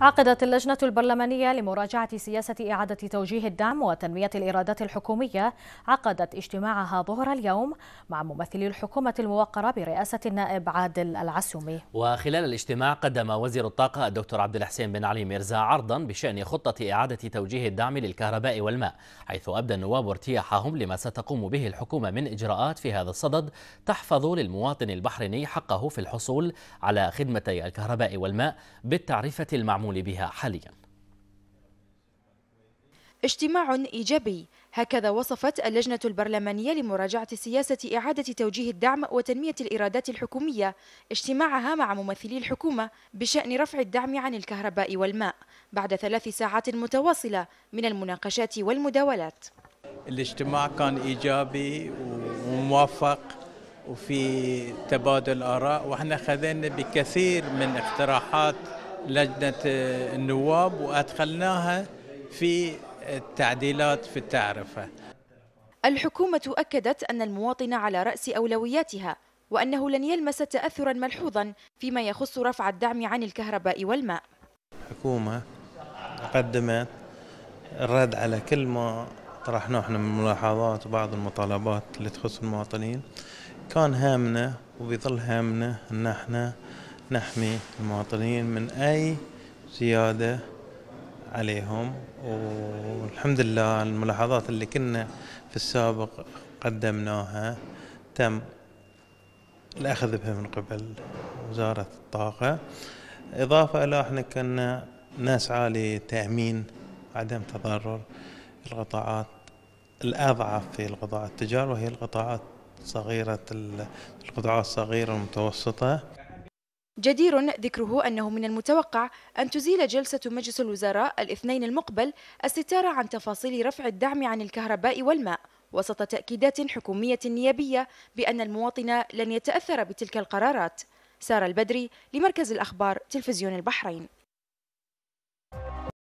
عقدت اللجنة البرلمانية لمراجعة سياسة إعادة توجيه الدعم وتنمية الإيرادات الحكومية عقدت اجتماعها ظهر اليوم مع ممثلي الحكومة الموقرة برئاسة النائب عادل العسومي وخلال الاجتماع قدم وزير الطاقة الدكتور عبد الحسين بن علي ميرزا عرضا بشأن خطة إعادة توجيه الدعم للكهرباء والماء حيث أبدى النواب ارتياحهم لما ستقوم به الحكومة من إجراءات في هذا الصدد تحفظ للمواطن البحريني حقه في الحصول على خدمتي الكهرباء والماء بالتعرفة المعمولة التعامل بها حاليا اجتماع إيجابي هكذا وصفت اللجنة البرلمانية لمراجعة سياسة إعادة توجيه الدعم وتنمية الإيرادات الحكومية اجتماعها مع ممثلي الحكومة بشأن رفع الدعم عن الكهرباء والماء بعد ثلاث ساعات متواصلة من المناقشات والمداولات الاجتماع كان إيجابي وموفق وفي تبادل آراء وإحنا خذينا بكثير من اقتراحات لجنة آه، النواب وأدخلناها في التعديلات في التعرفة الحكومة أكدت أن المواطن على رأس أولوياتها وأنه لن يلمس تأثرا ملحوظا فيما يخص رفع الدعم عن الكهرباء والماء الحكومة قدمت الرد على كل ما طرحناه احنا من ملاحظات وبعض المطالبات اللي تخص المواطنين كان هامنا وبيظل هامنا ان احنا نحمي المواطنين من أي زيادة عليهم والحمد لله الملاحظات اللي كنا في السابق قدمناها تم الأخذ بها من قبل وزارة الطاقة إضافة إلى إحنا كنا نسعى لتأمين عدم تضرر القطاعات الأضعف في القطاع التجاري وهي القطاعات صغيرة القطاعات الصغيرة والمتوسطة جدير ذكره أنه من المتوقع أن تزيل جلسة مجلس الوزراء الاثنين المقبل الستارة عن تفاصيل رفع الدعم عن الكهرباء والماء وسط تأكيدات حكومية نيابية بأن المواطن لن يتأثر بتلك القرارات سارة البدري لمركز الأخبار تلفزيون البحرين